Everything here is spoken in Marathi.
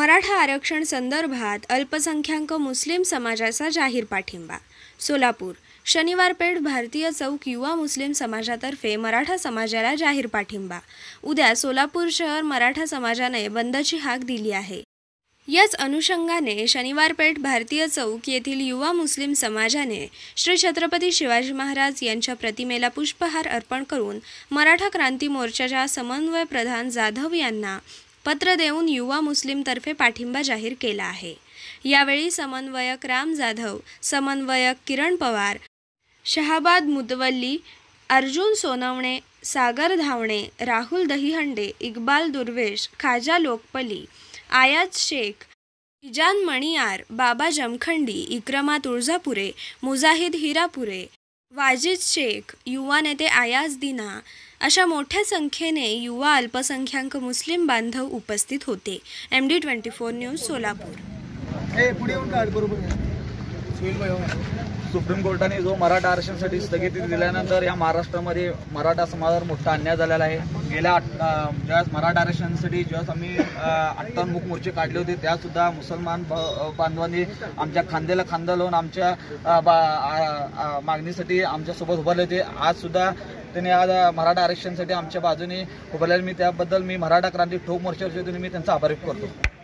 मराठा आरक्षण संदर्भात अल्पसंख्याक मुस्लिम समाजाचा जाहीर पाठिंबा सोलापूर शनिवारपेठ भारतीय चौक युवा मुस्लिम समाजातर्फे मराठा समाजाला जाहीर पाठिंबा उद्या सोलापूर शहर मराठा समाजाने बंदची हाक दिली आहे याच अनुषंगाने शनिवारपेठ भारतीय चौक येथील युवा मुस्लिम समाजाने श्री छत्रपती शिवाजी महाराज यांच्या प्रतिमेला पुष्पहार अर्पण करून मराठा क्रांती मोर्चाच्या समन्वय प्रधान जाधव यांना पत्र देऊन युवा मुस्लिमतर्फे पाठिंबा जाहीर केला आहे यावेळी समन्वयक राम जाधव समन्वयक किरण पवार शहाबाद मुदवल्ली अर्जुन सोनवणे सागर धावणे राहुल दहिहंडे इक्बाल दुर्वेश खाजा लोकपली आयाज शेख इजान मणियार बाबा जमखंडी इक्रमा तुळजापुरे मुजाहिद हिरापुरे वाजिद शेख युवा नेते आयाज दिना अशा मोठ्या संख्येने युवा अल्पसंख्याक मुस्लिम बांधव उपस्थित होते M D twenty four news Solapur supreme कोर्टाने जो मराठा आरक्षणासाठी स्थगिती दिल्यानंतर या महाराष्ट्रामध्ये मराठा समाजावर मोठा अन्याय झालेला आहे गेल्या ज्यावेळेस मराठा आरक्षणासाठी ज्यावेळेस आम्ही अठ्ठावन्नमुख मुख मोर्चे काढले होते त्यासुद्धा मुसलमान बांधवांनी आमच्या खांद्याला खांदा लावून आमच्या मागणीसाठी आमच्यासोबत उभारले होते आजसुद्धा त्यांनी आज मराठा आरक्षणासाठी आमच्या बाजूने उभारले मी त्याबद्दल मी मराठा क्रांती ठोक मोर्चा मी त्यांचा आभार करतो